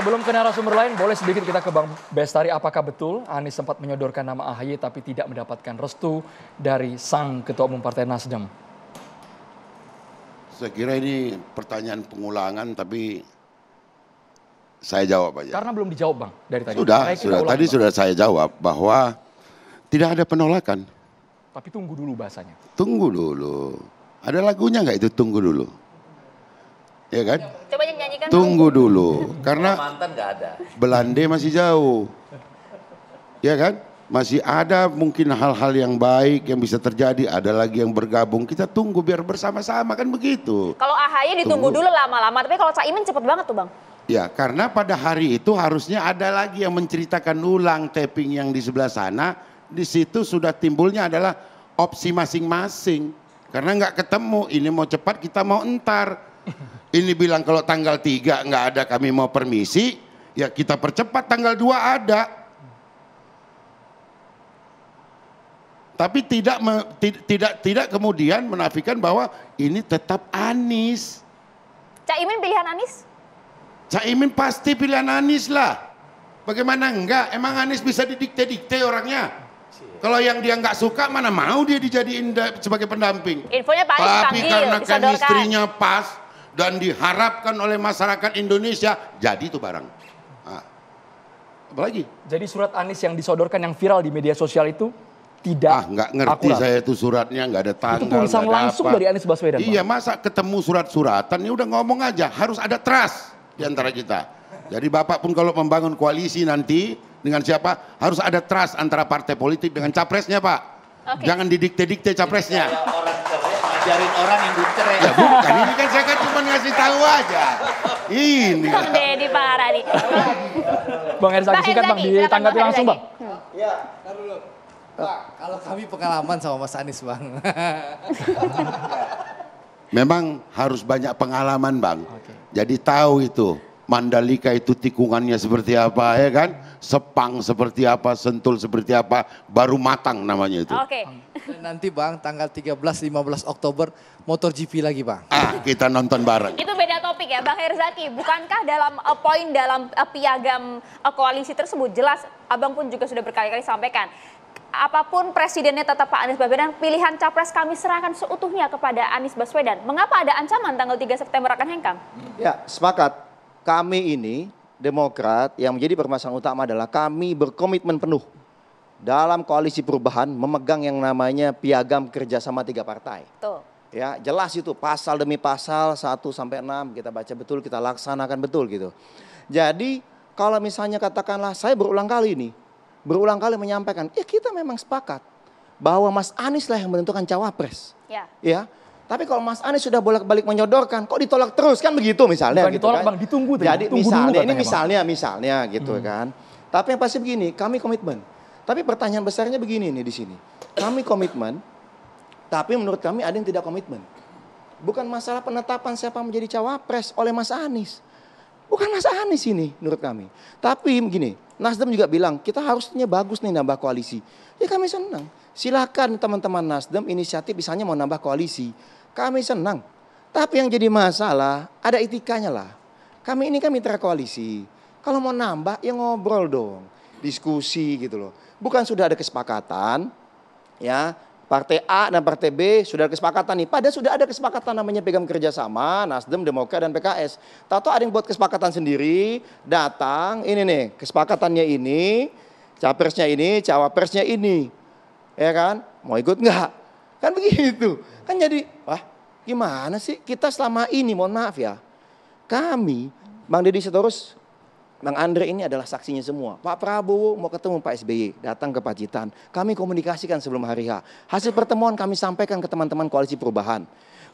Sebelum ke narasumber lain, boleh sedikit kita ke Bang Bestari. Apakah betul Anies sempat menyodorkan nama AHY tapi tidak mendapatkan restu dari sang Ketua Umum Partai Nasdem? Saya kira ini pertanyaan pengulangan tapi saya jawab aja. Karena belum dijawab Bang dari tadi. Sudah, sudah. tadi bang. sudah saya jawab bahwa tidak ada penolakan. Tapi tunggu dulu bahasanya. Tunggu dulu. Ada lagunya nggak itu tunggu dulu? Ya kan? Coba kan Tunggu gitu. dulu, karena mantan gak ada. Belande masih jauh, ya kan? Masih ada mungkin hal-hal yang baik yang bisa terjadi, ada lagi yang bergabung. Kita tunggu biar bersama-sama kan begitu. Kalau AHY ditunggu tunggu. dulu lama-lama, tapi kalau Caimin cepet banget tuh bang. Ya, karena pada hari itu harusnya ada lagi yang menceritakan ulang taping yang di sebelah sana. Di situ sudah timbulnya adalah opsi masing-masing. Karena nggak ketemu, ini mau cepat kita mau entar ini bilang kalau tanggal 3 nggak ada kami mau permisi, ya kita percepat tanggal 2 ada. Tapi tidak tidak tidak kemudian menafikan bahwa ini tetap Anies. Caimin pilihan Anies? Caimin pasti pilihan Anies lah. Bagaimana enggak? Emang Anies bisa didikte-dikte orangnya? Kalau yang dia nggak suka mana mau dia dijadiin sebagai pendamping. Infonya Pak Tapi karena kan istrinya pas, dan diharapkan oleh masyarakat Indonesia jadi itu barang. Nah, apalagi? Jadi surat Anies yang disodorkan yang viral di media sosial itu tidak ah, nggak ngerti akurat. saya itu suratnya nggak ada tanggal itu tulisan langsung apa. dari Anies Baswedan iya masa ketemu surat-suratan Ini ya udah ngomong aja harus ada trust di antara kita jadi bapak pun kalau membangun koalisi nanti dengan siapa harus ada trust antara partai politik dengan capresnya pak okay. jangan didikte-dikte capresnya ngajarin orang yang dicerai. Ya. ya. bukan, ini kan saya kan cuma ngasih tahu aja. Ini. Bang Deddy Pak nih. Bang bang singkat Bang, ditanggapi langsung Bang. Iya, ntar dulu. Pak, kalau kami pengalaman sama Mas Anies Bang. Memang harus banyak pengalaman Bang. Okay. Jadi tahu itu. Mandalika itu tikungannya seperti apa ya kan? Sepang seperti apa, sentul seperti apa, baru matang namanya itu. Oke. Okay. nanti Bang tanggal 13 15 Oktober motor GP lagi Bang. Ah, kita nonton bareng. Itu beda topik ya Bang Herzaki. Bukankah dalam uh, poin dalam uh, piagam uh, koalisi tersebut jelas Abang pun juga sudah berkali-kali sampaikan apapun presidennya tetap Pak Anies Baswedan, pilihan capres kami serahkan seutuhnya kepada Anies Baswedan. Mengapa ada ancaman tanggal 3 September akan hengkang? Ya, sepakat kami ini Demokrat yang menjadi permasalahan utama adalah kami berkomitmen penuh dalam koalisi perubahan memegang yang namanya piagam kerjasama tiga partai. Tuh. Ya jelas itu pasal demi pasal satu sampai enam kita baca betul kita laksanakan betul gitu. Jadi kalau misalnya katakanlah saya berulang kali ini berulang kali menyampaikan, ya kita memang sepakat bahwa Mas Anies lah yang menentukan cawapres. Ya. ya tapi kalau Mas Anies sudah bolak-balik menyodorkan, kok ditolak terus kan begitu misalnya. Bukan gitu ditolak kan. bang, ditunggu. Tadi. Jadi Tunggu misalnya dulu, ini misalnya misalnya gitu hmm. kan. Tapi yang pasti begini, kami komitmen. Tapi pertanyaan besarnya begini nih di sini. Kami komitmen, tapi menurut kami ada yang tidak komitmen. Bukan masalah penetapan siapa menjadi cawapres oleh Mas Anies. Bukan Mas Anies ini menurut kami. Tapi begini, Nasdem juga bilang kita harusnya bagus nih nambah koalisi. Ya kami senang. Silakan teman-teman Nasdem inisiatif misalnya mau nambah koalisi kami senang. Tapi yang jadi masalah ada etikanya lah. Kami ini kan mitra koalisi. Kalau mau nambah ya ngobrol dong. Diskusi gitu loh. Bukan sudah ada kesepakatan ya Partai A dan Partai B sudah ada kesepakatan nih. Padahal sudah ada kesepakatan namanya pegang kerjasama, Nasdem, Demokrat, dan PKS. Tato ada yang buat kesepakatan sendiri, datang, ini nih, kesepakatannya ini, capresnya ini, cawapresnya ini. Ya kan? Mau ikut nggak? Kan begitu. Kan jadi, wah gimana sih kita selama ini, mohon maaf ya. Kami, Bang Deddy Sitorus, Bang Andre ini adalah saksinya semua. Pak Prabowo mau ketemu Pak SBY, datang ke Pacitan. Kami komunikasikan sebelum hari H. Hasil pertemuan kami sampaikan ke teman-teman koalisi perubahan.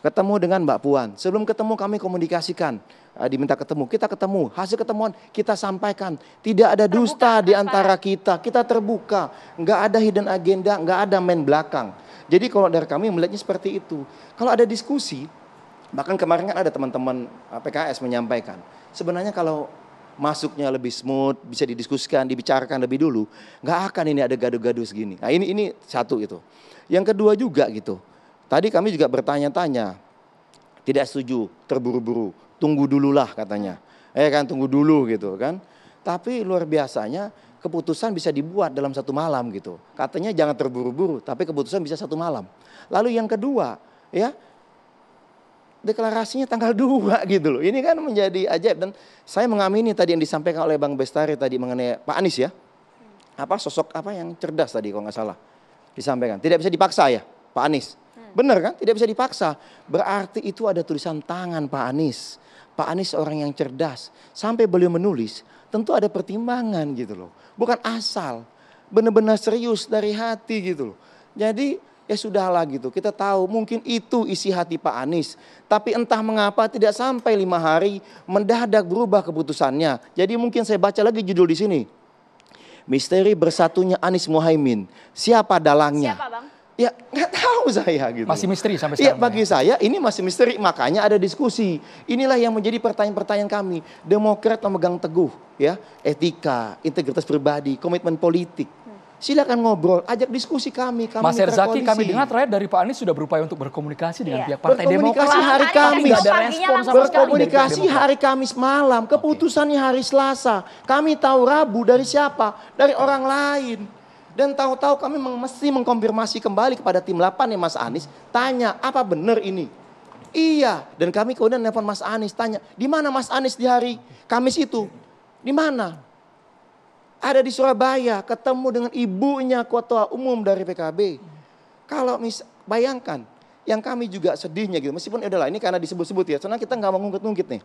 Ketemu dengan Mbak Puan. Sebelum ketemu kami komunikasikan. Eh, diminta ketemu, kita ketemu. Hasil ketemuan kita sampaikan. Tidak ada dusta terbuka, di antara kita. Kita terbuka. Enggak ada hidden agenda, enggak ada main belakang. Jadi kalau dari kami melihatnya seperti itu. Kalau ada diskusi, bahkan kemarin kan ada teman-teman eh, PKS menyampaikan, sebenarnya kalau masuknya lebih smooth, bisa didiskusikan, dibicarakan lebih dulu, nggak akan ini ada gaduh-gaduh segini. Nah ini ini satu itu. Yang kedua juga gitu. Tadi kami juga bertanya-tanya, tidak setuju, terburu-buru, tunggu dululah katanya. Eh kan tunggu dulu gitu kan. Tapi luar biasanya keputusan bisa dibuat dalam satu malam gitu. Katanya jangan terburu-buru, tapi keputusan bisa satu malam. Lalu yang kedua, ya deklarasinya tanggal dua gitu loh. Ini kan menjadi ajaib dan saya mengamini tadi yang disampaikan oleh Bang Bestari tadi mengenai Pak Anies ya. Apa sosok apa yang cerdas tadi kalau nggak salah disampaikan. Tidak bisa dipaksa ya Pak Anies. Hmm. Benar kan? Tidak bisa dipaksa. Berarti itu ada tulisan tangan Pak Anies. Pak Anies orang yang cerdas. Sampai beliau menulis, tentu ada pertimbangan gitu loh. Bukan asal, benar-benar serius dari hati gitu loh. Jadi ya sudahlah gitu. Kita tahu mungkin itu isi hati Pak Anies. Tapi entah mengapa tidak sampai lima hari mendadak berubah keputusannya. Jadi mungkin saya baca lagi judul di sini. Misteri bersatunya Anies Muhaimin. Siapa dalangnya? Siapa, Ya nggak tahu saya gitu. Masih misteri sampai ya, sekarang. Ya bagi ya. saya ini masih misteri makanya ada diskusi. Inilah yang menjadi pertanyaan-pertanyaan kami. Demokrat memegang teguh ya etika, integritas pribadi, komitmen politik. Silakan ngobrol, ajak diskusi kami. kami Mas Erzaki, kami dengar terakhir dari Pak Anies sudah berupaya untuk berkomunikasi dengan iya. pihak Partai demokrasi. Berkomunikasi Demokrasi hari Kamis. Ada respon sama berkomunikasi hari Kamis malam, keputusannya hari Selasa. Kami tahu Rabu dari siapa? Dari orang lain. Dan tahu-tahu kami mesti mengkonfirmasi kembali kepada tim 8 ya Mas Anies. Tanya, apa benar ini? Iya. Dan kami kemudian nelfon Mas Anies tanya, di mana Mas Anies di hari Kamis itu? Di mana? Ada di Surabaya, ketemu dengan ibunya ketua umum dari PKB. Kalau mis bayangkan, yang kami juga sedihnya gitu. Meskipun ya udahlah ini karena disebut-sebut ya, karena kita nggak mau ngungkit-ngungkit nih.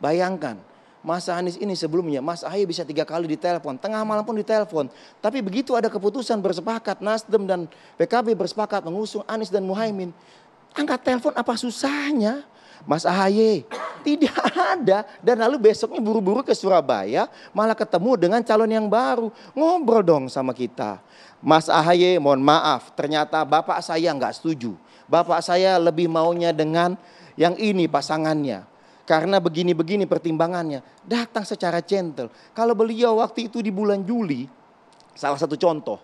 Bayangkan, Mas Anies ini sebelumnya, Mas Ahy bisa tiga kali ditelepon, tengah malam pun ditelepon. Tapi begitu ada keputusan bersepakat, Nasdem dan PKB bersepakat mengusung Anies dan Muhaimin. Angkat telepon apa susahnya? Mas Ahy, tidak ada. Dan lalu besoknya buru-buru ke Surabaya, malah ketemu dengan calon yang baru. Ngobrol dong sama kita. Mas Ahy, mohon maaf, ternyata bapak saya nggak setuju. Bapak saya lebih maunya dengan yang ini pasangannya. Karena begini-begini pertimbangannya, datang secara gentle. Kalau beliau waktu itu di bulan Juli, salah satu contoh,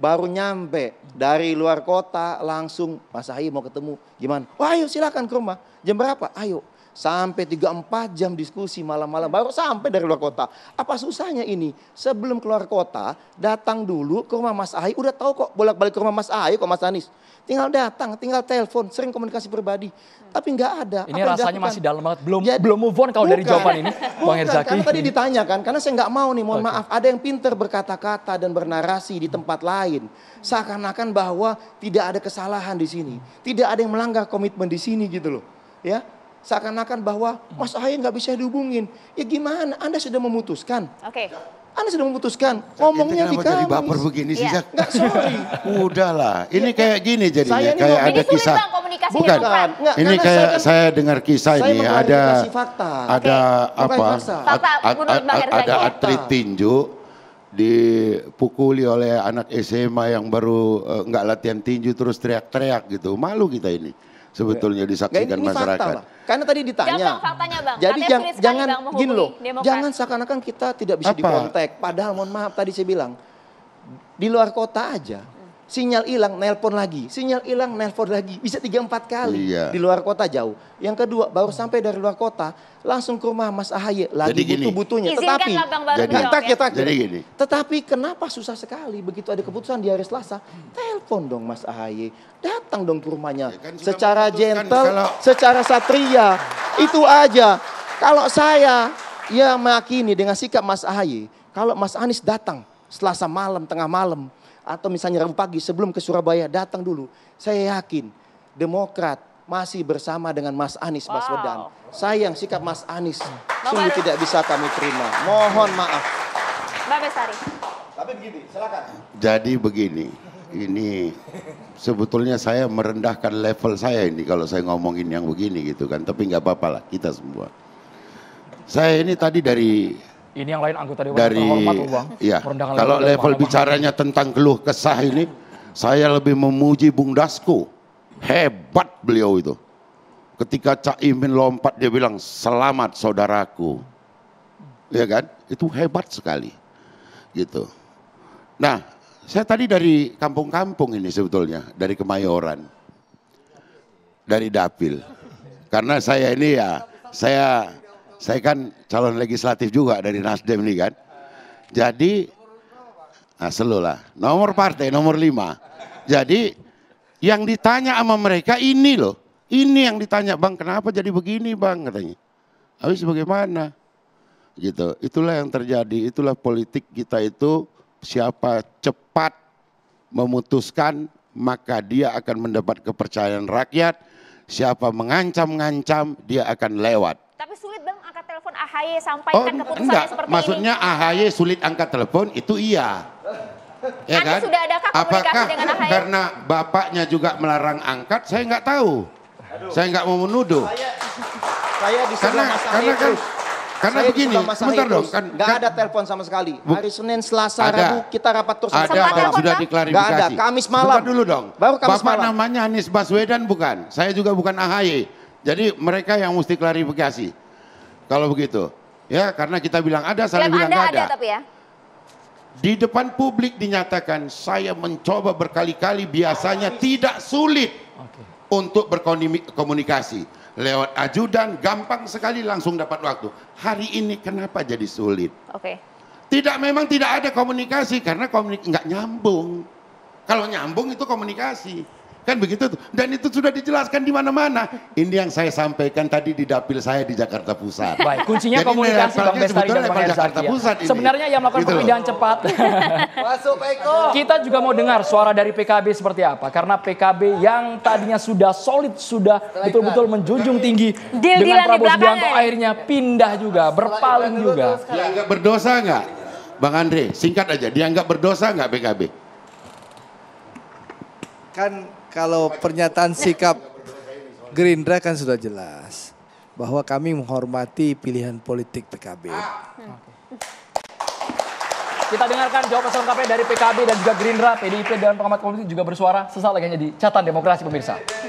baru nyampe dari luar kota langsung Mas Ahi mau ketemu, gimana? Wah ayo silakan ke rumah, jam berapa? Ayo, Sampai tiga empat jam diskusi malam-malam baru sampai dari luar kota. Apa susahnya ini? Sebelum keluar kota, datang dulu ke rumah Mas Ahy. Udah tahu kok bolak-balik ke rumah Mas Ahy kok Mas Anies. Tinggal datang, tinggal telepon, sering komunikasi pribadi. Tapi nggak ada. Ini Apa rasanya masih dalam banget. Belum Jadi, belum move on kalau bukan, dari jawaban ini, bukan, Bang Herzaki. Karena tadi ditanyakan, karena saya nggak mau nih, mohon okay. maaf. Ada yang pinter berkata-kata dan bernarasi di tempat lain. Seakan-akan bahwa tidak ada kesalahan di sini. Tidak ada yang melanggar komitmen di sini gitu loh. Ya, seakan-akan bahwa Mas Ahaye nggak bisa dihubungin. Ya gimana? Anda sudah memutuskan. Oke. Okay. Anda sudah memutuskan ngomongnya di kamu. jadi baper begini sih, iya. Zak? Nggak, sorry. Udahlah, ini iya, kayak gini iya. jadinya. Saya kayak ada kisah. Bang, Bukan, Nggak, ini kayak saya, saya dengar kisah saya ini ada fakta. ada okay. apa? Fakta, a, a, a, ada atlet tinju dipukuli oleh anak SMA yang baru eh, nggak latihan tinju terus teriak-teriak gitu. Malu kita ini sebetulnya disaksikan ini, ini masyarakat. Fakta, Karena tadi ditanya. Jangan faktanya bang. Jadi jang, jangan gini loh. Demokrat. Jangan seakan-akan kita tidak bisa dikontek. Padahal mohon maaf tadi saya bilang di luar kota aja sinyal hilang, nelpon lagi, sinyal hilang, nelpon lagi, bisa tiga empat kali iya. di luar kota jauh. Yang kedua baru sampai dari luar kota langsung ke rumah Mas Ahaye lagi butuh butuhnya. Tetapi jadi, tak, ya, tak, jadi gini. Tetapi kenapa susah sekali begitu ada keputusan di hari Selasa, telepon dong Mas Ahaye, datang dong ke rumahnya ya kan secara gentle, kalau... secara satria, itu aja. Kalau saya ya meyakini dengan sikap Mas Ahaye, kalau Mas Anies datang Selasa malam, tengah malam, atau misalnya Rabu pagi sebelum ke Surabaya datang dulu. Saya yakin Demokrat masih bersama dengan Mas Anies wow. Baswedan. Sayang sikap Mas Anies sungguh tidak bisa kami terima. Mohon maaf. Mbak Besari Tapi begini, silakan. Jadi begini, ini sebetulnya saya merendahkan level saya ini kalau saya ngomongin yang begini gitu kan. Tapi nggak apa-apa lah kita semua. Saya ini tadi dari ini yang lain anggota dewan dari, ya. Bang. Iya. Kalau level bicaranya tentang keluh kesah ini, saya lebih memuji Bung Dasko. Hebat beliau itu. Ketika Cak Imin lompat dia bilang selamat saudaraku. Ya kan? Itu hebat sekali. Gitu. Nah, saya tadi dari kampung-kampung ini sebetulnya, dari Kemayoran. Dari Dapil. Karena saya ini ya, saya saya kan calon legislatif juga dari Nasdem nih kan. Jadi nah selulah, Nomor partai nomor lima. Jadi yang ditanya sama mereka ini loh. Ini yang ditanya bang kenapa jadi begini bang katanya. Habis bagaimana? Gitu. Itulah yang terjadi. Itulah politik kita itu siapa cepat memutuskan maka dia akan mendapat kepercayaan rakyat. Siapa mengancam-ngancam dia akan lewat. AHY sampaikan oh, keputusannya enggak. seperti Maksudnya ini? Maksudnya AHY sulit angkat telepon itu iya. Ya Anda kan? sudah adakah komunikasi Apakah dengan AHY? karena bapaknya juga melarang angkat, saya nggak tahu. Aduh. Saya nggak mau menuduh. Saya, saya di karena, Mas karena kan, karena saya begini, sebentar dong. Kan, gak kan, ada telepon sama sekali. Hari Senin, Selasa, ada, Rabu kita rapat terus. Ada, ada telepon, sudah diklarifikasi. Gak ada, Kamis malam. Sebentar dulu dong. Baru Kamis Bapak malam. namanya Anies Baswedan bukan? Saya juga bukan AHY. Jadi mereka yang mesti klarifikasi. Kalau begitu. Ya, karena kita bilang ada, saya bilang tidak ada. ada tapi ya. Di depan publik dinyatakan saya mencoba berkali-kali biasanya tidak sulit okay. untuk berkomunikasi. Lewat ajudan gampang sekali langsung dapat waktu. Hari ini kenapa jadi sulit? Oke. Okay. Tidak memang tidak ada komunikasi karena komunik nggak nyambung. Kalau nyambung itu komunikasi. Kan begitu tuh. Dan itu sudah dijelaskan di mana-mana. Ini yang saya sampaikan tadi di dapil saya di Jakarta Pusat. Baik, kuncinya Jadi komunikasi Bang Bestari dan Bang Jakarta ya. Pusat ini. Sebenarnya yang melakukan gitu pemindahan cepat. Masuk Eko. Kita juga mau dengar suara dari PKB seperti apa. Karena PKB yang tadinya sudah solid, sudah betul-betul menjunjung tinggi Deal dengan Prabowo Subianto ya? akhirnya pindah juga, berpaling juga. Dianggap berdosa nggak? Bang Andre, singkat aja, dianggap berdosa nggak PKB? kan kalau pernyataan sikap Gerindra kan sudah jelas bahwa kami menghormati pilihan politik PKB. Kita dengarkan jawaban selengkapnya dari PKB dan juga Gerindra, PDIP dan pengamat politik juga bersuara sesal lagi di catatan demokrasi pemirsa.